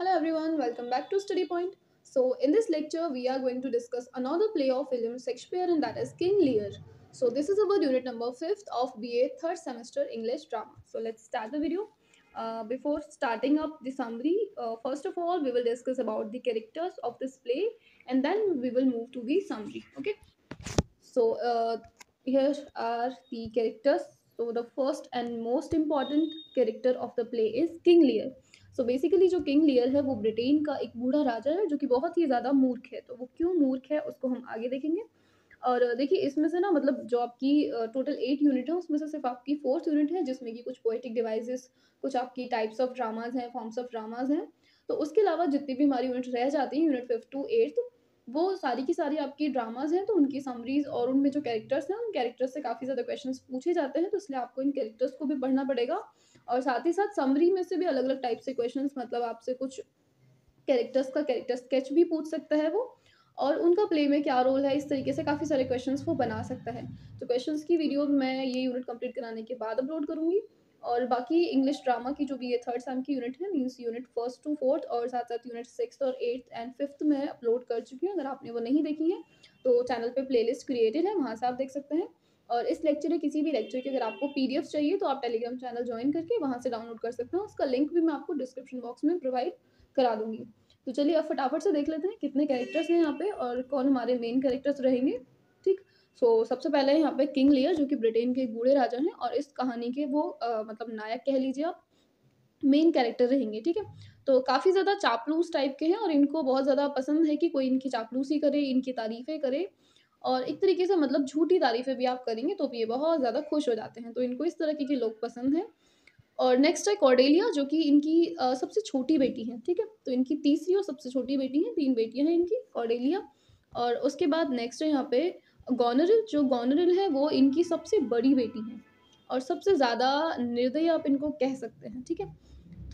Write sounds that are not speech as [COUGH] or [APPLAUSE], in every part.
Hello everyone, welcome back to Study Point. So in this lecture, we are going to discuss another play of William Shakespeare and that is King Lear. So this is about unit number 5th of BA 3rd semester English drama. So let's start the video. Uh, before starting up the summary, uh, first of all, we will discuss about the characters of this play and then we will move to the summary. Okay. So uh, here are the characters. So the first and most important character of the play is King Lear. So basically जो King Lear है वो Britain का एक बूढ़ा राजा है जो कि बहुत ही ज़्यादा मूर्ख है तो वो क्यों मूर्ख है उसको हम आगे देखेंगे और देखिए इसमें से ना मतलब जो आपकी टोटल एट यूनिट है उसमें से सिर्फ आपकी फोर्थ यूनिट है जिसमें कि कुछ पोइटिक डिवाइसेस कुछ आपकी टाइप्स ऑफ ड्रामाज हैं फॉर्म्स ऑफ ड्रामाज हैं तो उसके अलावा जितनी भी हमारी यूनिट रह जाती हैं यूनिट फिफ्थ टू एट्थ वो सारी की सारी आपकी ड्रामाज हैं तो उनकी समरीज और उनमें जो कैरेक्टर्स हैं उन कैरेक्टर्स से काफ़ी ज़्यादा क्वेश्चन पूछे जाते हैं तो इसलिए आपको इन कैरेक्टर्स को भी पढ़ना पड़ेगा और साथ ही साथ समरी में से भी अलग अलग टाइप से क्वेश्चन मतलब आपसे कुछ कैरेक्टर्स का कैरेक्टर स्केच भी पूछ सकता है वो और उनका प्ले में क्या रोल है इस तरीके से काफ़ी सारे क्वेश्चन वो बना सकता है तो क्वेश्चन की वीडियो मैं ये यूनिट कम्प्लीट कराने के बाद अपलोड करूँगी और बाकी इंग्लिश ड्रामा की जो भी ये थर्ड सेम की यूनिट है means unit first two fourth और साथ साथ यूनिट सिक्स और एट्थ एंड फिफ्थ में अपलोड कर चुकी हूँ अगर आपने वो नहीं देखी है तो चैनल पे प्लेलिस्ट क्रिएटेड है वहाँ से आप देख सकते हैं और इस लेक्चर या किसी भी लेक्चर की अगर आपको पी चाहिए तो आप टेलीग्राम चैनल ज्वाइन करके वहाँ से डाउनलोड कर सकते हैं उसका लिंक भी मैं आपको डिस्क्रिप्शन बॉक्स में प्रोवाइड करा दूँगी तो चलिए अब फटाफट से देख लेते हैं कितने कैरेक्टर्स हैं यहाँ पे और कौन हमारे मेन कैरेक्टर्स रहेंगे ठीक सो so, सबसे पहले यहाँ पे किंग लियर जो कि ब्रिटेन के बूढ़े राजा हैं और इस कहानी के वो आ, मतलब नायक कह लीजिए आप मेन कैरेक्टर रहेंगे ठीक है तो काफ़ी ज़्यादा चापलूस टाइप के हैं और इनको बहुत ज़्यादा पसंद है कि कोई इनकी चापलूसी करे इनकी तारीफ़ें करे और एक तरीके से मतलब झूठी तारीफें भी आप करेंगे तो भी ये बहुत ज़्यादा खुश हो जाते हैं तो इनको इस तरह के लोग पसंद हैं और नेक्स्ट है कॉर्डेलिया जो कि इनकी सबसे छोटी बेटी है ठीक है तो इनकी तीसरी और सबसे छोटी बेटी है तीन बेटियां हैं इनकी कॉर्डेलिया और उसके बाद नेक्स्ट है यहाँ पे गोनरिल जो गोनरिल है वो इनकी सबसे बड़ी बेटी है और सबसे ज़्यादा निर्दयी आप इनको कह सकते हैं ठीक है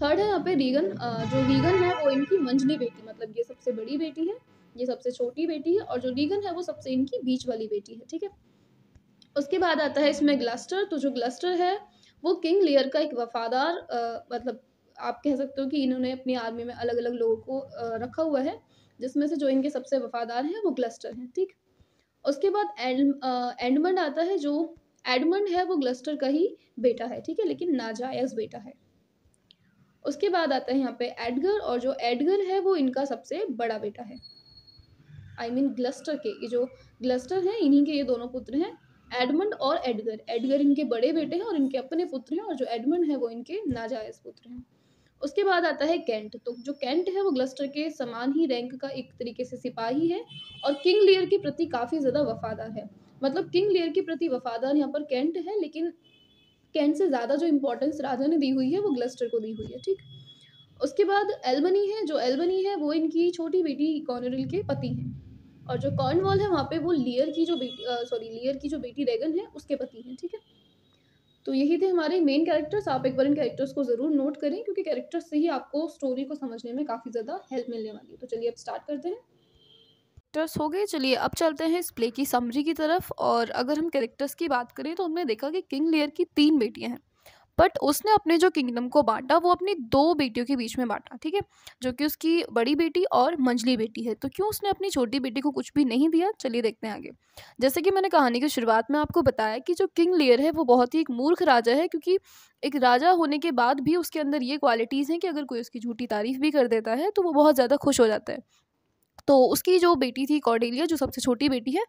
थर्ड है यहाँ पे रीगन जो रीगन है वो इनकी मंझली बेटी मतलब ये सबसे बड़ी बेटी है ये सबसे छोटी बेटी है और जो लीगन है वो सबसे इनकी बीच वाली बेटी है ठीक है उसके बाद आता है इसमें ग्लस्टर तो जो ग्लस्टर है वो किंग लियर का एक वफादार आ, मतलब आप कह सकते हो कि इन्होंने अपनी आर्मी में अलग अलग लोगों को आ, रखा हुआ है जिसमें से जो इनके सबसे वफादार हैं वो ग्लस्टर हैं ठीक उसके बाद एंड एडमंड आता है जो एडमंड है वो ग्लस्टर का ही बेटा है ठीक है लेकिन नाजायज बेटा है उसके बाद आता है यहाँ पे एडगर और जो एडगर है वो इनका सबसे बड़ा बेटा है आई मीन ग्लस्टर के ये जो ग्लस्टर हैं इन्हीं के ये दोनों पुत्र हैं एडमंड और एडगर एडगर इनके बड़े बेटे हैं और इनके अपने पुत्र हैं और जो एडमंड है वो इनके नाजायज पुत्र हैं उसके बाद आता है कैंट तो जो कैंट है वो ग्लस्टर के समान ही रैंक का एक तरीके से सिपाही है और किंग लियर के प्रति काफ़ी ज़्यादा वफादार है मतलब किंग लियर के प्रति वफादार यहाँ पर कैंट है लेकिन कैंट से ज़्यादा जो इम्पोर्टेंस राजा ने दी हुई है वो ग्लस्टर को दी हुई है ठीक उसके बाद एल्बनी है जो एल्बनी है वो इनकी छोटी बेटी कॉनरिल के पति हैं और जो कॉर्नवॉल है वहाँ पे वो लियर की जो बेटी सॉरी लियर की जो बेटी रेगन है उसके पति हैं ठीक है तो यही थे हमारे मेन कैरेक्टर्स आप एक बार इन कैरेक्टर्स को ज़रूर नोट करें क्योंकि कैरेक्टर्स से ही आपको स्टोरी को समझने में काफ़ी ज़्यादा हेल्प मिलने वाली है तो चलिए अब स्टार्ट करते हैं कैरेक्टर्स हो गए चलिए अब चलते हैं इस प्ले की समरी की तरफ और अगर हम कैरेक्टर्स की बात करें तो हमने देखा कि किंग लेयर की तीन बेटियाँ हैं बट उसने अपने जो किंगडम को बांटा वो अपनी दो बेटियों के बीच में बांटा ठीक है जो कि उसकी बड़ी बेटी और मंझली बेटी है तो क्यों उसने अपनी छोटी बेटी को कुछ भी नहीं दिया चलिए देखते हैं आगे जैसे कि मैंने कहानी की शुरुआत में आपको बताया कि जो किंग लेयर है वो बहुत ही एक मूर्ख राजा है क्योंकि एक राजा होने के बाद भी उसके अंदर ये क्वालिटीज़ हैं कि अगर कोई उसकी झूठी तारीफ भी कर देता है तो वो बहुत ज़्यादा खुश हो जाता है तो उसकी जो बेटी थी कॉर्डेलिया जो सबसे छोटी बेटी है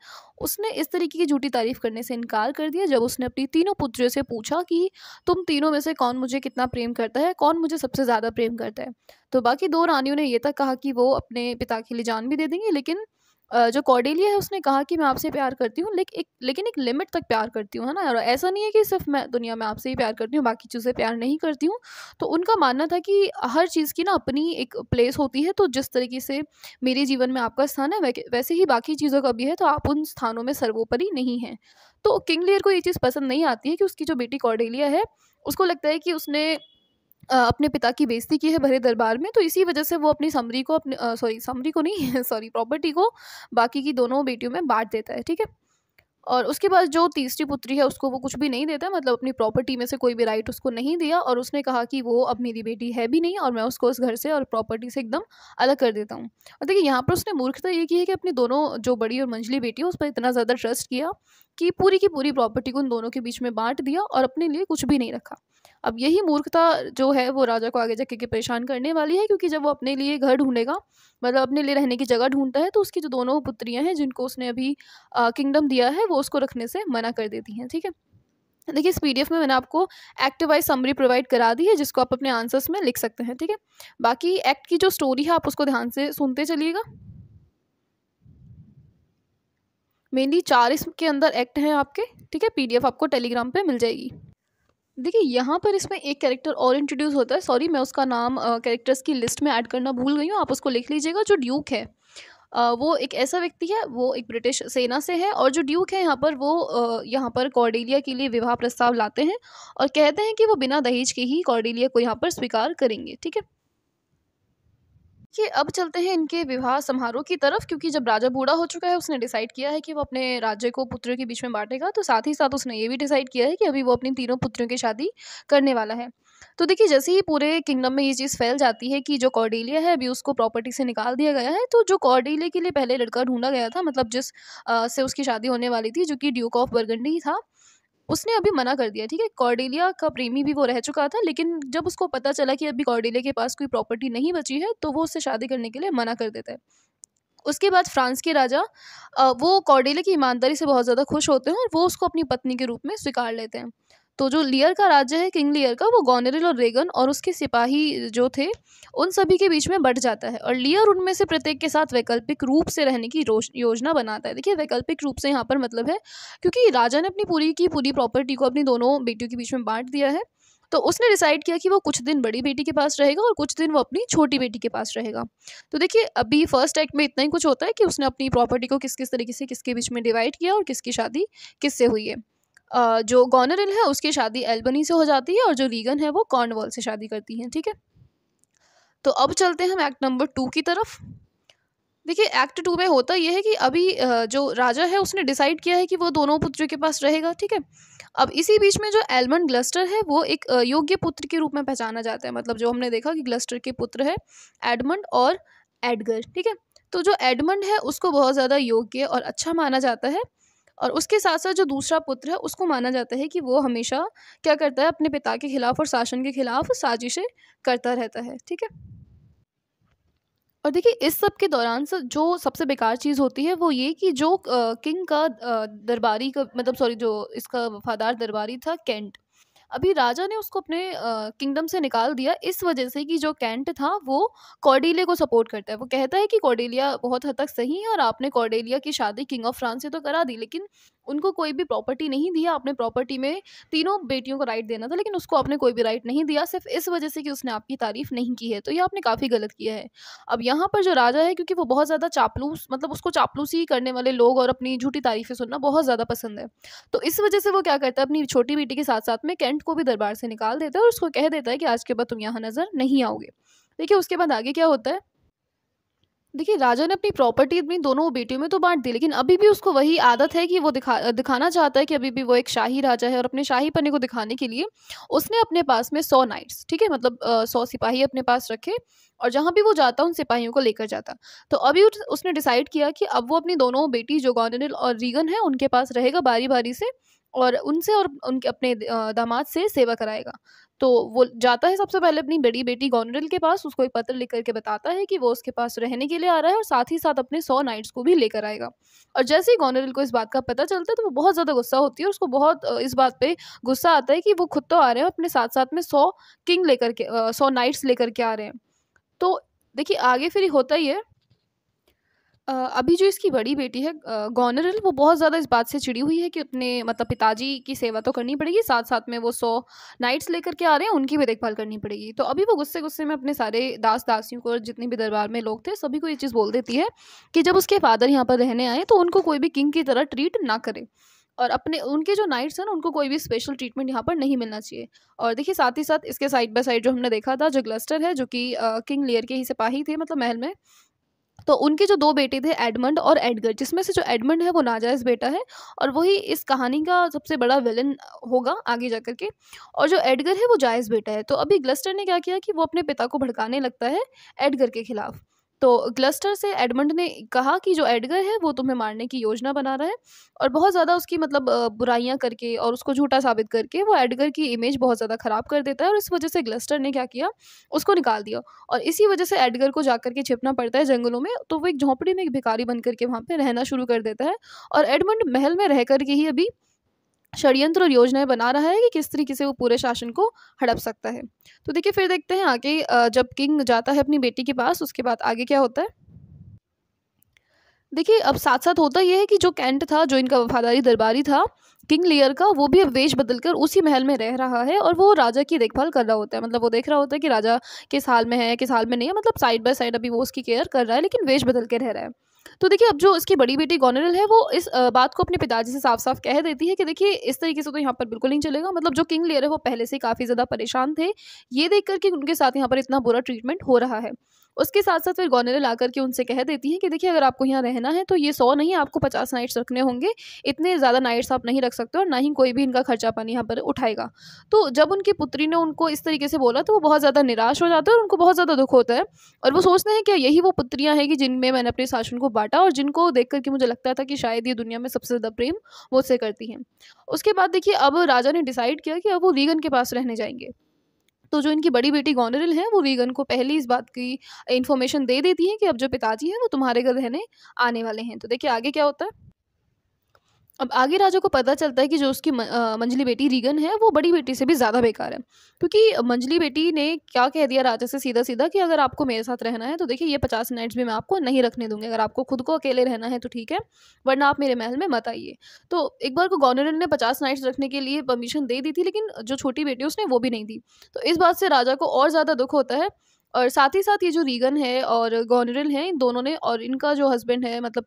उसने इस तरीके की झूठी तारीफ करने से इनकार कर दिया जब उसने अपनी तीनों पुत्रियों से पूछा कि तुम तीनों में से कौन मुझे कितना प्रेम करता है कौन मुझे सबसे ज़्यादा प्रेम करता है तो बाकी दो रानियों ने यह तक कहा कि वो अपने पिता के लिए जान भी दे देंगी लेकिन जो कॉर्डेलिया है उसने कहा कि मैं आपसे प्यार करती हूँ लेकिन एक लेकिन एक लिमिट तक प्यार करती हूँ है ना और ऐसा नहीं है कि सिर्फ मैं दुनिया में आपसे ही प्यार करती हूँ बाकी चीज़ें प्यार नहीं करती हूँ तो उनका मानना था कि हर चीज़ की ना अपनी एक प्लेस होती है तो जिस तरीके से मेरे जीवन में आपका स्थान है वैसे ही बाकी चीज़ों का भी है तो आप उन स्थानों में सर्वोपरि नहीं हैं तो किंग लेयर को ये चीज़ पसंद नहीं आती है कि उसकी जो बेटी कॉर्डेलिया है उसको लगता है कि उसने अपने पिता की बेइज्जती की है भरे दरबार में तो इसी वजह से वो अपनी समरी को अपने सॉरी समरी को नहीं सॉरी [LAUGHS] प्रॉपर्टी को बाकी की दोनों बेटियों में बांट देता है ठीक है और उसके बाद जो तीसरी पुत्री है उसको वो कुछ भी नहीं देता मतलब अपनी प्रॉपर्टी में से कोई भी राइट उसको नहीं दिया और उसने कहा कि वो अब मेरी बेटी है भी नहीं और मैं उसको उस घर से और प्रॉपर्टी से एकदम अलग कर देता हूँ और देखिए यहाँ पर उसने मूर्खता ये की है कि अपनी दोनों जो बड़ी और मंझली बेटी है उस पर इतना ज़्यादा ट्रस्ट किया कि पूरी की पूरी प्रॉपर्टी को उन दोनों के बीच में बांट दिया और अपने लिए कुछ भी नहीं रखा अब यही मूर्खता जो है वो राजा को आगे जाके के परेशान करने वाली है क्योंकि जब वो अपने लिए घर ढूंढेगा मतलब अपने लिए रहने की जगह ढूंढता है तो उसकी जो दोनों पुत्रियां हैं जिनको उसने अभी किंगडम दिया है वो उसको रखने से मना कर देती हैं ठीक है देखिए इस पीडीएफ में मैंने आपको एक्ट वाइज समरी प्रोवाइड करा दी है जिसको आप अपने आंसर्स में लिख सकते हैं ठीक है बाकी एक्ट की जो स्टोरी है आप उसको ध्यान से सुनते चलिएगा मेनली चार इसके अंदर एक्ट हैं आपके ठीक है पीडीएफ आपको टेलीग्राम पे मिल जाएगी देखिए यहाँ पर इसमें एक कैरेक्टर और इंट्रोड्यूस होता है सॉरी मैं उसका नाम कैरेक्टर्स की लिस्ट में ऐड करना भूल गई हूँ आप उसको लिख लीजिएगा जो ड्यूक है आ, वो एक ऐसा व्यक्ति है वो एक ब्रिटिश सेना से है और जो ड्यूक है यहाँ पर वो यहाँ पर कॉर्डेलिया के लिए विवाह प्रस्ताव लाते हैं और कहते हैं कि वो बिना दहेज के ही कॉर्डेलिया को यहाँ पर स्वीकार करेंगे ठीक है कि अब चलते हैं इनके विवाह समारोह की तरफ क्योंकि जब राजा बूढ़ा हो चुका है उसने डिसाइड किया है कि वो अपने राज्य को पुत्रों के बीच में बांटेगा तो साथ ही साथ उसने ये भी डिसाइड किया है कि अभी वो अपनी तीनों पुत्रों की शादी करने वाला है तो देखिए जैसे ही पूरे किंगडम में ये चीज़ फैल जाती है कि जो कॉर्डेलिया है अभी उसको प्रॉपर्टी से निकाल दिया गया है तो जो कॉर्डेलिया के लिए पहले लड़का ढूंढा गया था मतलब जिस आ, से उसकी शादी होने वाली थी जो कि ड्यूक ऑफ बर्गंडी था उसने अभी मना कर दिया ठीक है कॉर्डेलिया का प्रेमी भी वो रह चुका था लेकिन जब उसको पता चला कि अभी कॉर्डेलिया के पास कोई प्रॉपर्टी नहीं बची है तो वो उससे शादी करने के लिए मना कर देता है उसके बाद फ्रांस के राजा वो कॉर्डेलिया की ईमानदारी से बहुत ज़्यादा खुश होते हैं और वो उसको अपनी पत्नी के रूप में स्वीकार लेते हैं तो जो लियर का राज्य है किंग लियर का वो गोनेरिल और रेगन और उसके सिपाही जो थे उन सभी के बीच में बढ़ जाता है और लियर उनमें से प्रत्येक के साथ वैकल्पिक रूप से रहने की योजना बनाता है देखिए वैकल्पिक रूप से यहाँ पर मतलब है क्योंकि राजा ने अपनी पूरी की पूरी प्रॉपर्टी को अपनी दोनों बेटियों के बीच में बांट दिया है तो उसने डिसाइड किया कि वो कुछ दिन बड़ी बेटी के पास रहेगा और कुछ दिन वो अपनी छोटी बेटी के पास रहेगा तो देखिए अभी फर्स्ट एक्ट में इतना ही कुछ होता है कि उसने अपनी प्रॉपर्टी को किस किस तरीके से किसके बीच में डिवाइड किया और किसकी शादी किससे हुई है जो गॉनरल है उसकी शादी एल्बनी से हो जाती है और जो रीगन है वो कॉर्नवॉल से शादी करती हैं ठीक है तो अब चलते हैं हम एक्ट नंबर टू की तरफ देखिए एक्ट टू में होता यह है कि अभी जो राजा है उसने डिसाइड किया है कि वो दोनों पुत्रियों के पास रहेगा ठीक है अब इसी बीच में जो एलमंड ग्लस्टर है वो एक योग्य पुत्र के रूप में पहचाना जाता है मतलब जो हमने देखा कि ग्लस्टर के पुत्र है एडमंड और एडगर ठीक है तो जो एडमंड है उसको बहुत ज़्यादा योग्य और अच्छा माना जाता है और उसके साथ साथ जो दूसरा पुत्र है उसको माना जाता है कि वो हमेशा क्या करता है अपने पिता के खिलाफ और शासन के खिलाफ साजिशें करता रहता है ठीक है और देखिए इस सब के दौरान सब जो सबसे बेकार चीज़ होती है वो ये कि जो किंग का दरबारी का मतलब सॉरी जो इसका वफादार दरबारी था कैंट अभी राजा ने उसको अपने किंगडम से निकाल दिया इस वजह से कि जो कैंट था वो कॉर्डेलिया को सपोर्ट करता है वो कहता है कि कॉर्डेलिया बहुत हद तक सही है और आपने कॉर्डेलिया की शादी किंग ऑफ फ्रांस से तो करा दी लेकिन उनको कोई भी प्रॉपर्टी नहीं दिया अपने प्रॉपर्टी में तीनों बेटियों को राइट देना था लेकिन उसको आपने कोई भी राइट नहीं दिया सिर्फ इस वजह से कि उसने आपकी तारीफ़ नहीं की है तो ये आपने काफ़ी गलत किया है अब यहाँ पर जो राजा है क्योंकि वो बहुत ज़्यादा चापलूस मतलब उसको चापलूसी करने वाले लोग और अपनी झूठी तारीफ़ें सुनना बहुत ज़्यादा पसंद है तो इस वजह से वो क्या करता है अपनी छोटी बेटी के साथ साथ में कैंट को भी दरबार से निकाल देता है और उसको कह देता है कि आज के बाद तुम यहाँ नज़र नहीं आओगे देखिए उसके बाद आगे क्या होता है देखिए राजा ने अपनी प्रॉपर्टी अपनी दोनों बेटियों में तो बांट दी लेकिन अभी भी उसको वही आदत है कि वो दिखा दिखाना चाहता है कि अभी भी वो एक शाही राजा है और अपने शाही पने को दिखाने के लिए उसने अपने पास में सौ नाइट्स ठीक है मतलब सौ सिपाही अपने पास रखे और जहाँ भी वो जाता उन सिपाहियों को लेकर जाता तो अभी उस, उसने डिसाइड किया कि अब वो अपनी दोनों बेटी जो और रीगन है उनके पास रहेगा बारी बारी से और उनसे और उनके अपने दामाद से सेवा कराएगा तो वो जाता है सबसे पहले अपनी बड़ी बेटी गौनरल के पास उसको एक पत्र लिख करके बताता है कि वो उसके पास रहने के लिए आ रहा है और साथ ही साथ अपने सौ नाइट्स को भी लेकर आएगा और जैसे ही गोनरिल को इस बात का पता चलता है तो वो बहुत ज़्यादा गुस्सा होती है और उसको बहुत इस बात पर गुस्सा आता है कि वो खुद तो आ रहे हैं अपने साथ साथ में सौ किंग लेकर के सौ नाइट्स लेकर के आ रहे हैं तो देखिए आगे फिर होता ही है अभी जो इसकी बड़ी बेटी है गोनरल वो बहुत ज़्यादा इस बात से चिड़ी हुई है कि अपने मतलब पिताजी की सेवा तो करनी पड़ेगी साथ-साथ में वो सौ नाइट्स लेकर के आ रहे हैं उनकी भी देखभाल करनी पड़ेगी। तो अभी वो गुस्से-गुस्से में अपने सारे दास-दासियों को और जितने भी दरबार में लोग थे सभी को ये चीज़ बोल देती है कि जब उसके फादर यहाँ पर रहने आएँ तो उनको कोई भी किंग की तरह ट्रीट ना करे और अपने उनके जो नाइट्स हैं ना उनको कोई भी स्पेशल ट्रीटमेंट यहाँ पर नहीं मिलना चाहिए। और देखिए साथ ही साथ इसके साइड बाय साइड जो हमने देखा था जो ग्लस्टर है जो कि किंग लेयर के ही सिपाही थे मतलब महल में तो उनके जो दो बेटे थे एडमंड और एडगर जिसमें से जो एडमंड है वो नाजायज़ बेटा है और वही इस कहानी का सबसे बड़ा विलन होगा आगे जा के और जो एडगर है वो जायज़ बेटा है तो अभी ग्लस्टर ने क्या किया कि वो अपने पिता को भड़काने लगता है एडगर के खिलाफ तो ग्लस्टर से एडमंड ने कहा कि जो एडगर है वो तुम्हें मारने की योजना बना रहा है और बहुत ज़्यादा उसकी मतलब बुराइयां करके और उसको झूठा साबित करके वो एडगर की इमेज बहुत ज़्यादा ख़राब कर देता है और इस वजह से ग्लस्टर ने क्या किया उसको निकाल दिया और इसी वजह से एडगर को जा के छिपना पड़ता है जंगलों में तो वो एक झोंपड़ी में एक भिखारी बन करके वहाँ पर रहना शुरू कर देता है और एडमंड महल में रह करके ही अभी षड्यंत्र और योजनाएं बना रहा है कि किस तरीके से वो पूरे शासन को हड़प सकता है तो देखिए फिर देखते हैं आगे जब किंग जाता है अपनी बेटी के पास उसके बाद आगे क्या होता है देखिए अब साथ साथ होता यह है कि जो कैंट था जो इनका वफादारी दरबारी था किंग लियर का वो भी अब वेश बदलकर उसी महल में रह रहा है और वो राजा की देखभाल कर रहा होता है मतलब वो देख रहा होता है कि राजा किस हाल में है किस हाल में नहीं है मतलब साइड बाय साइड अभी वो उसकी केयर कर रहा है लेकिन वेश बदल के रह रहा है तो देखिए अब जो इसकी बड़ी बेटी गोनरल है वो इस बात को अपने पिताजी से साफ साफ कह देती है कि देखिए इस तरीके से तो यहाँ पर बिल्कुल नहीं चलेगा मतलब जो किंग लेयर है वो पहले से काफ़ी ज़्यादा परेशान थे ये देख करके कि उनके साथ यहाँ पर इतना बुरा ट्रीटमेंट हो रहा है उसके साथ साथ फिर गौनेरल ला करके उनसे कह देती है कि देखिए अगर आपको यहाँ रहना है तो ये सौ नहीं आपको पचास नाइट्स रखने होंगे इतने ज़्यादा नाइट्स आप नहीं रख सकते और ना ही कोई भी इनका खर्चा पानी यहाँ पर उठाएगा तो जब उनकी पुत्री ने उनको इस तरीके से बोला तो वो बहुत ज़्यादा निराश हो जाते हैं और उनको बहुत ज़्यादा दुख होता है और वो सोचते हैं कि यही वो पुत्रियाँ हैं कि जिनमें मैंने अपने शासन को बांटा और जिनको देख करके मुझे लगता था कि शायद ये दुनिया में सबसे ज़्यादा प्रेम मुझसे करती हैं उसके बाद देखिए अब राजा ने डिसाइड किया कि अब वो रीगन के पास रहने जाएंगे तो जो इनकी बड़ी बेटी गोनरिल है वो रीगन को पहले इस बात की इन्फॉर्मेशन दे देती है कि अब जो पिताजी हैं वो तुम्हारे घर रहने आने वाले हैं तो देखिए आगे क्या होता है अब आगे राजा को पता चलता है कि जो उसकी मंजली बेटी रीगन है वो बड़ी बेटी से भी ज़्यादा बेकार है क्योंकि मंजली बेटी ने क्या कह दिया राजा से सीधा सीधा कि अगर आपको मेरे साथ रहना है तो देखिए ये पचास नाइट्स भी मैं आपको नहीं रखने दूंगी अगर आपको खुद को अकेले रहना है तो ठीक है वरना आप मेरे महल में मत आइए तो एक बार को गवर्नर ने पचास नाइट्स रखने के लिए परमिशन दे दी थी लेकिन जो छोटी बेटी उसने वो भी नहीं दी तो इस बात से राजा को और ज़्यादा दुख होता है और साथ ही साथ ये जो रीगन है और गोनरिल हैं इन दोनों ने और इनका जो हस्बैंड है मतलब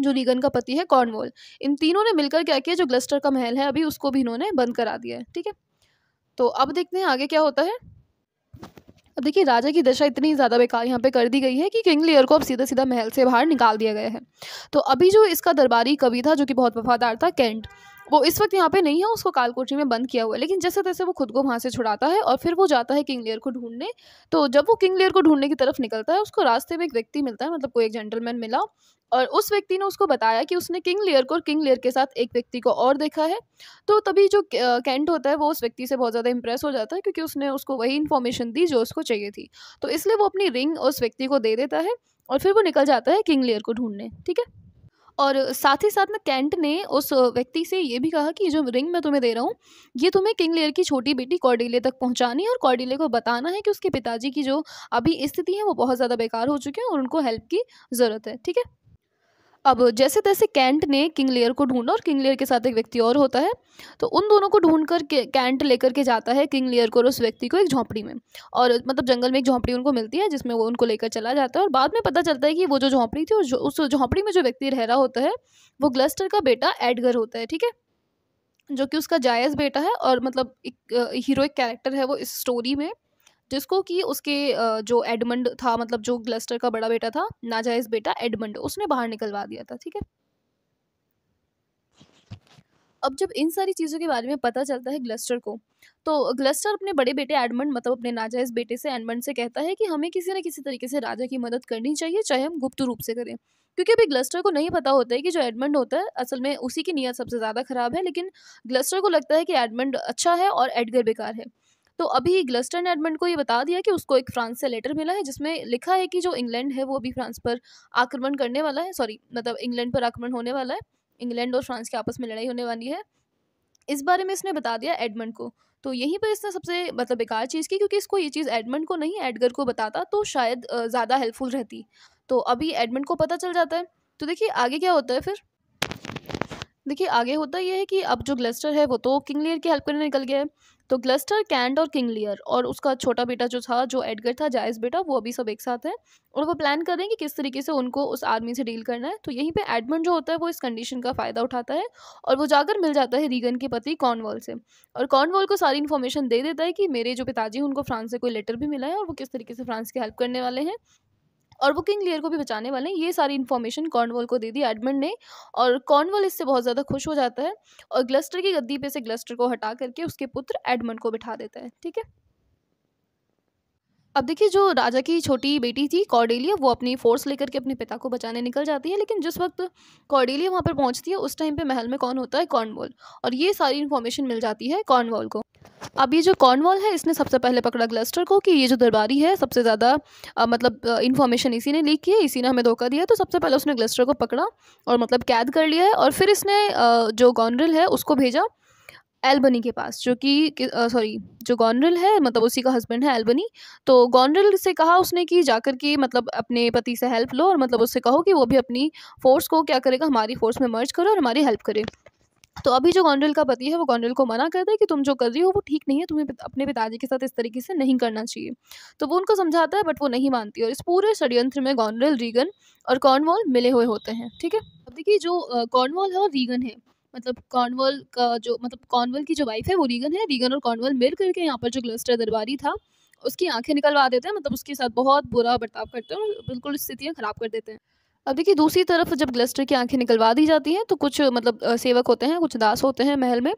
जो रीगन का पति है कॉर्नवॉल इन तीनों ने मिलकर क्या किया जो ग्लस्टर का महल है अभी उसको भी इन्होंने बंद करा दिया है ठीक है तो अब देखते हैं आगे क्या होता है अब देखिए राजा की दशा इतनी ज़्यादा बेकार यहाँ पे कर दी गई है कि किंग लियर को अब सीधा सीधा महल से बाहर निकाल दिया गया है तो अभी जो इसका दरबारी कवि था जो कि बहुत वफादार था कैंट वो इस वक्त यहाँ पे नहीं है उसको कालकोठी में बंद किया हुआ है लेकिन जैसे तैसे वो खुद को वहाँ से छुड़ाता है और फिर वो जाता है किंग लेयर को ढूंढने तो जब वो किंग लेयर को ढूंढने की तरफ निकलता है उसको रास्ते में एक व्यक्ति मिलता है मतलब कोई एक जेंटलमैन मिला और उस व्यक्ति ने उसको बताया कि उसने किंग लेयर को और किंग लेयर के साथ एक व्यक्ति को और देखा है तो तभी जो कैंट होता है वो उस व्यक्ति से बहुत ज़्यादा इंप्रेस हो जाता है क्योंकि उसने उसको वही इन्फॉर्मेशन दी जो उसको चाहिए थी तो इसलिए वो अपनी रिंग उस व्यक्ति को दे देता है और फिर वो निकल जाता है किंग लेयर को ढूंढने ठीक है और साथ ही साथ में कैंट ने उस व्यक्ति से ये भी कहा कि जो रिंग मैं तुम्हें दे रहा हूँ ये तुम्हें किंग लेयर की छोटी बेटी कॉर्डिले तक पहुँचानी है और कॉर्डिले को बताना है कि उसके पिताजी की जो अभी स्थिति है वो बहुत ज़्यादा बेकार हो चुकी है और उनको हेल्प की ज़रूरत है ठीक है अब जैसे तैसे कैंट ने किंग लेयर को ढूंढा और किंग लेयर के साथ एक व्यक्ति और होता है तो उन दोनों को ढूंढ कर के कैंट लेकर के जाता है किंग लेयर को और उस व्यक्ति को एक झोंपड़ी में और मतलब जंगल में एक झोंपड़ी उनको मिलती है जिसमें वो उनको लेकर चला जाता है और बाद में पता चलता है कि वो जो झोंपड़ी थी उस झोंपड़ी में जो व्यक्ति रह रहा होता है वो ग्लस्टर का बेटा एडगर होता है ठीक है जो कि उसका जायज़ बेटा है और मतलब एक हीरो कैरेक्टर है वो इस स्टोरी में जिसको कि उसके जो एडमंड था मतलब जो ग्लस्टर का बड़ा बेटा था नाजायज़ बेटा एडमंड उसने बाहर निकलवा दिया था ठीक है अब जब इन सारी चीज़ों के बारे में पता चलता है ग्लस्टर को तो ग्लस्टर अपने बड़े बेटे एडमंड मतलब अपने नाजायज़ बेटे से एडमंड से कहता है कि हमें किसी न किसी तरीके से राजा की मदद करनी चाहिए चाहे हम गुप्त रूप से करें क्योंकि अभी ग्लस्टर को नहीं पता होता है कि जो एडमंड होता है असल में उसी की नीयत सबसे ज़्यादा ख़राब है लेकिन ग्लस्टर को लगता है कि एडमंड अच्छा है और एडगर बेकार है तो अभी ग्लस्टर ने एडमंड को ये बता दिया कि उसको एक फ्रांस से लेटर मिला है जिसमें लिखा है कि जो इंग्लैंड है वो अभी फ्रांस पर आक्रमण करने वाला है सॉरी मतलब इंग्लैंड पर आक्रमण होने वाला है इंग्लैंड और फ्रांस के आपस में लड़ाई होने वाली है इस बारे में इसने बता दिया एडमंड को तो यहीं पर इसने सबसे मतलब बेकार चीज़ की क्योंकि इसको ये चीज़ एडमंड को नहीं एडगर को बताता तो शायद ज़्यादा हेल्पफुल रहती तो अभी एडमंड को पता चल जाता है तो देखिए आगे क्या होता है फिर देखिए आगे होता यह है कि अब जो ग्लस्टर है वो तो किंग लियर की हेल्प करने निकल गया है तो ग्लस्टर कैंड और किंगलियर और उसका छोटा बेटा जो था जो एडगर था जायज़ बेटा वो अभी सब एक साथ है और वो प्लान कर रहे हैं कि किस तरीके से उनको उस आदमी से डील करना है तो यहीं पे एडमन जो होता है वो इस कंडीशन का फ़ायदा उठाता है और वो जाकर मिल जाता है रीगन के पति कॉर्नवॉल से और कॉर्नवॉल को सारी इन्फॉर्मेशन दे देता है कि मेरे जो पिताजी हैं उनको फ्रांस से कोई लेटर भी मिला है और वो किस तरीके से फ्रांस की हेल्प करने वाले हैं और वो किंग लियर को भी बचाने वाले हैं ये सारी इन्फॉर्मेशन कॉर्नवॉल को दे दी एडमंड ने और कॉर्नवॉल इससे बहुत ज़्यादा खुश हो जाता है और ग्लस्टर की गद्दी पे से ग्लस्टर को हटा करके उसके पुत्र एडमंड को बिठा देता है ठीक है अब देखिए जो राजा की छोटी बेटी थी कॉर्डेलिया वो अपनी फोर्स लेकर के अपने पिता को बचाने निकल जाती है लेकिन जिस वक्त कॉर्डेलिया वहाँ पर पहुँचती है उस टाइम पे महल में कौन होता है कॉर्नवॉल और ये सारी इन्फॉर्मेशन मिल जाती है कॉर्नवॉल को अब ये जो कॉर्नवॉल है इसने सबसे पहले पकड़ा ग्लस्टर को कि ये जो दरबारी है सबसे ज़्यादा मतलब इन्फॉर्मेशन इसी ने लीक की है इसी ने हमें धोखा दिया तो सबसे पहले उसने ग्लस्टर को पकड़ा और मतलब कैद कर लिया है और फिर इसने जो गॉनरिल है उसको भेजा एल्बनी के पास जो कि सॉरी जो गॉनरिल है मतलब उसी का हस्बैंड है एल्बनी तो गॉनरिल से कहा उसने कि जाकर के मतलब अपने पति से हेल्प लो और मतलब उससे कहो कि वो भी अपनी फोर्स को क्या करेगा हमारी फोर्स में मर्ज करो और हमारी हेल्प करे तो अभी जो गोंडल का पति है वो गोंडल को मना करता है कि तुम जो कर रही हो वो ठीक नहीं है तुम्हें अपने पिताजी के साथ इस तरीके से नहीं करना चाहिए तो वो उनको समझाता है बट वो नहीं मानती और इस पूरे षड्यंत्र में गोंडल रीगन और कॉर्नवॉल मिले हुए होते हैं ठीक है अब देखिए जो कॉर्नवॉल है और रीगन है मतलब कॉर्नवॉल का जो मतलब कॉर्नवॉल की जो वाइफ है वो रीगन है रीगन और कॉर्नवॉल मिल करके यहाँ पर जो ग्लस्टर दरबारी था उसकी आंखें निकलवा देते हैं मतलब उसके साथ बहुत बुरा बर्ताव करते हैं और बिल्कुल स्थितियाँ ख़राब कर देते हैं अब देखिए दूसरी तरफ जब ग्लस्टर की आंखें निकलवा दी जाती हैं तो कुछ मतलब सेवक होते हैं कुछ दास होते हैं महल में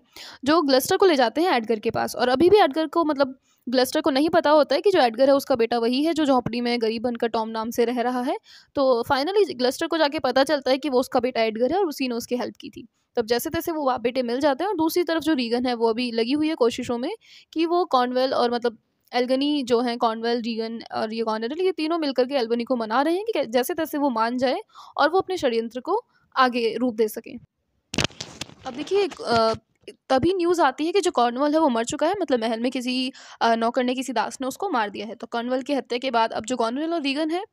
जो ग्लस्टर को ले जाते हैं एडगर के पास और अभी भी एडगर को मतलब ग्लस्टर को नहीं पता होता है कि जो एडगर है उसका बेटा वही है जो झोंपड़ी में गरीब बनकर टॉम नाम से रह रहा है तो फाइनली ग्लस्टर को जाके पता चलता है कि वो उसका बेटा एडगर है और उसी ने उसकी हेल्प की थी तब जैसे तैसे वो बेटे मिल जाते हैं और दूसरी तरफ जो रीगन है वो अभी लगी हुई है कोशिशों में कि वो कॉर्नवेल और मतलब एल्गनी जो है कॉर्नवेल रीगन और ये कॉर्नर ये तीनों मिलकर के एल्बनी को मना रहे हैं कि जैसे तैसे वो मान जाए और वो अपने षडयंत्र को आगे रूप दे सके अब देखिए तभी न्यूज़ आती है कि जो कॉर्नवल है वो मर चुका है मतलब महल में किसी नौकर ने किसी दास ने उसको मार दिया है तो कॉर्नवल की हत्या के बाद अब जो कॉर्नवल और रीगन है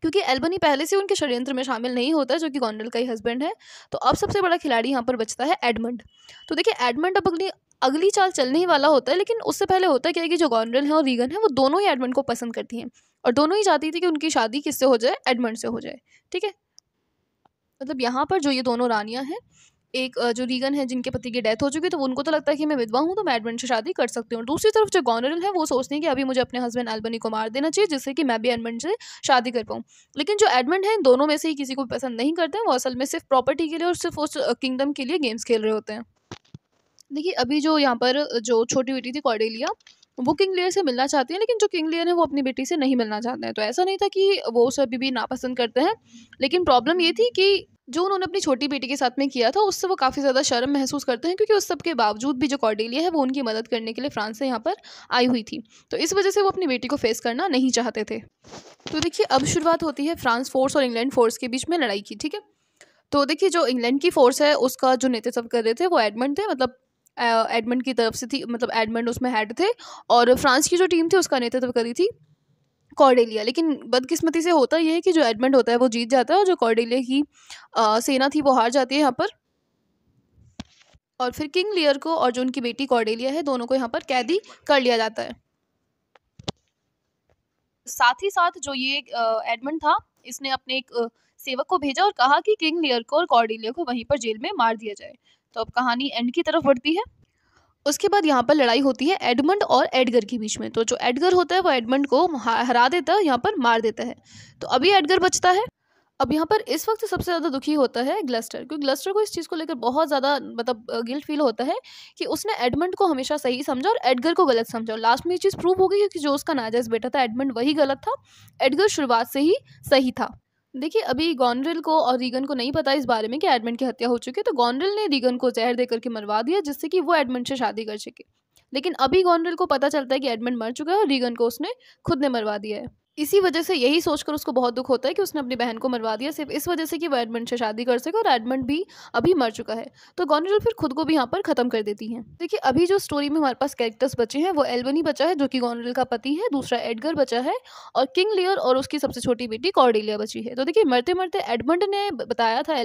क्योंकि एल्बनी पहले से उनके षडयंत्र में शामिल नहीं होता जो कि कॉर्नवल का ही हस्बैंड है तो अब सबसे बड़ा खिलाड़ी यहाँ पर बचता है एडमंड तो देखिए एडमंड अब अपनी अगली चाल चलने ही वाला होता है लेकिन उससे पहले होता क्या है कि जो गॉनरल है और रीगन है वो दोनों ही एडमंड को पसंद करती हैं और दोनों ही चाहती थी कि उनकी शादी किससे हो जाए एडमंड से हो जाए ठीक है मतलब यहाँ पर जो ये दोनों रानियाँ हैं एक जो रीगन है जिनके पति की डेथ हो चुकी तो उनको तो लगता है कि मैं विधवा हूँ तो मैं एडमंड से शादी कर सकती हूँ दूसरी तरफ जो गॉनरल है वो सोचते हैं कि अभी मुझे अपने हस्बैंड एल्बनी को मार देना चाहिए जिससे कि मैं भी एडमंड से शादी कर पाऊँ लेकिन जो एडमंड है इन दोनों में से ही किसी को पसंद नहीं करते हैं वो असल में सिर्फ प्रॉपर्टी के लिए और सिर्फ उस किंगडम के लिए गेम्स खेल रहे होते हैं देखिए अभी जो यहाँ पर जो छोटी बेटी थी कॉर्डेलिया वो किंग लियर से मिलना चाहती है लेकिन जो किंग लियर है वो अपनी बेटी से नहीं मिलना चाहते हैं तो ऐसा नहीं था कि वो उसे अभी भी नापसंद करते हैं लेकिन प्रॉब्लम ये थी कि जो उन्होंने अपनी छोटी बेटी के साथ में किया था उससे वो काफ़ी ज़्यादा शर्म महसूस करते हैं क्योंकि उस सब के बावजूद भी जो कॉर्डेलिया है वो उनकी मदद करने के लिए फ्रांस से यहाँ पर आई हुई थी तो इस वजह से वो अपनी बेटी को फेस करना नहीं चाहते थे तो देखिए अब शुरुआत होती है फ्रांस फोर्स और इंग्लैंड फोर्स के बीच में लड़ाई की ठीक है तो देखिए जो इंग्लैंड की फोर्स है उसका जो नेतृत्व कर रहे थे वो एडमंड थे मतलब एडमंड की तरफ से थी मतलब एडमंड उसमें हेड थे और फ्रांस की जो टीम थी उसका नेतृत्व करी थी कॉर्डेलिया लेकिन बदकिस्मती से होता यह है कि जो एडमंड होता है वो जीत जाता है और जो कॉर्डेलिया की आ, सेना थी वो हार जाती है यहाँ पर और फिर किंग लियर को और जो उनकी बेटी कॉर्डेलिया है दोनों को यहाँ पर कैदी कर लिया जाता है साथ ही साथ जो ये एडमंड था इसने अपने एक सेवक को भेजा और कहा कि किंग लियर को और कॉर्डेलिया को वहीं पर जेल में मार दिया जाए तो अब कहानी एंड की तरफ बढ़ती है उसके बाद यहाँ पर लड़ाई होती है एडमंड और एडगर के बीच में तो जो एडगर होता है वो एडमंड को हरा देता है यहाँ पर मार देता है तो अभी एडगर बचता है अब यहाँ पर इस वक्त सबसे ज़्यादा दुखी होता है ग्लस्टर क्योंकि ग्लस्टर को इस चीज़ को लेकर बहुत ज़्यादा मतलब गिल्ट फील होता है कि उसने एडमंड को हमेशा सही समझा और एडगर को गलत समझा और लास्ट में ये चीज़ प्रूव हो गई क्योंकि जो उसका नाजायज़ बेटा था एडमंड वही गलत था एडगर शुरुआत से ही सही था देखिए अभी गॉनरिल को और रीगन को नहीं पता इस बारे में कि एडमंड की हत्या हो चुकी है तो गॉनरिल ने रीगन को जहर देकर के मरवा दिया जिससे कि वो एडमंड से शादी कर सके लेकिन अभी गॉनरिल को पता चलता है कि एडमंड मर चुका है और रीगन को उसने खुद ने मरवा दिया है इसी वजह से यही सोचकर उसको बहुत दुख होता है कि उसने अपनी बहन को मरवा दिया सिर्फ इस वजह से कि वो एडमंड से शादी कर सके और एडमंड भी अभी मर चुका है तो गॉनरल फिर खुद को भी यहाँ पर ख़त्म कर देती हैं देखिए अभी जो स्टोरी में हमारे पास कैरेक्टर्स बचे हैं वो एल्बनी बचा है जो कि गॉनरल का पति है दूसरा एडगर बचा है और किंग लियर और उसकी सबसे छोटी बेटी कॉर्डिलिया बची है तो देखिए मरते मरते एडमंड ने बताया था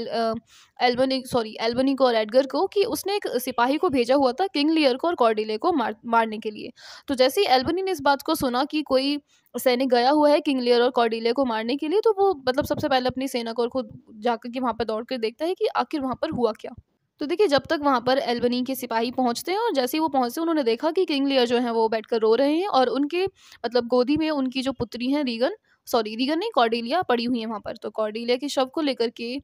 एल्बनी सॉरी एल्बनी को और एडगर को कि उसने एक सिपाही को भेजा हुआ था किंग लियर को और कॉर्डिलिया को मारने के लिए तो जैसे ही एल्बनी ने इस बात को सुना कि कोई सैनिक गया हुआ है किंग लियर और कॉर्डिलिया को मारने के लिए तो वो मतलब सबसे पहले अपनी सेना को और खुद जाकर के वहाँ पर दौड़ कर देखता है कि आखिर वहाँ पर हुआ क्या तो देखिए जब तक वहाँ पर एल्बनी के सिपाही पहुँचते हैं और जैसे ही वो पहुँचते उन्होंने देखा कि किंग लियर जो है वो बैठकर रो रहे हैं और उनके मतलब गोदी में उनकी जो पुत्री हैं रीगन सॉरी रीगन नहीं कॉर्डिलिया पड़ी हुई है वहाँ पर तो कॉर्डिलिया के शव को लेकर के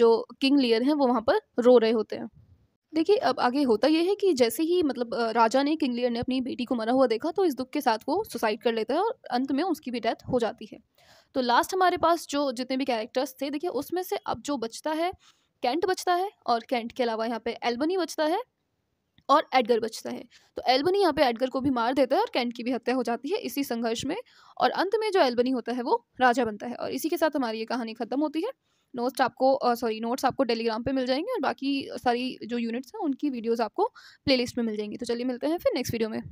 जो किंग लियर हैं वो वहाँ पर रो रहे होते हैं देखिए अब आगे होता यह है कि जैसे ही मतलब राजा ने किंग लियर ने अपनी बेटी को मरा हुआ देखा तो इस दुख के साथ वो सुसाइड कर लेता है और अंत में उसकी भी डेथ हो जाती है तो लास्ट हमारे पास जो जितने भी कैरेक्टर्स थे देखिए उसमें से अब जो बचता है कैंट बचता है और कैंट के अलावा यहाँ पे एल्बनी बचता है और एडगर बचता है तो एल्बनी यहाँ पे एडगर को भी मार देता है और कैंट की भी हत्या हो जाती है इसी संघर्ष में और अंत में जो एल्बनी होता है वो राजा बनता है और इसी के साथ हमारी ये कहानी खत्म होती है नोट्स आपको सॉरी नोट्स आपको टेलीग्राम पे मिल जाएंगे और बाकी सारी जो यूनिट्स हैं उनकी वीडियोज़ आपको प्लेलिस्ट में मिल जाएंगी तो चलिए मिलते हैं फिर नेक्स्ट वीडियो में